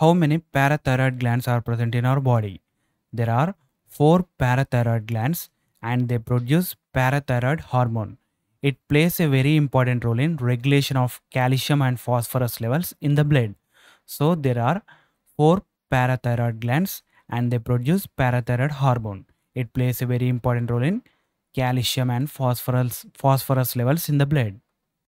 how many parathyroid glands are present in our body? There are four parathyroid glands and they produce parathyroid hormone. It plays a very important role in regulation of calcium and phosphorus levels in the blood. So there are four parathyroid glands and they produce parathyroid hormone. It plays a very important role in calcium and phosphorus phosphorus levels in the blood.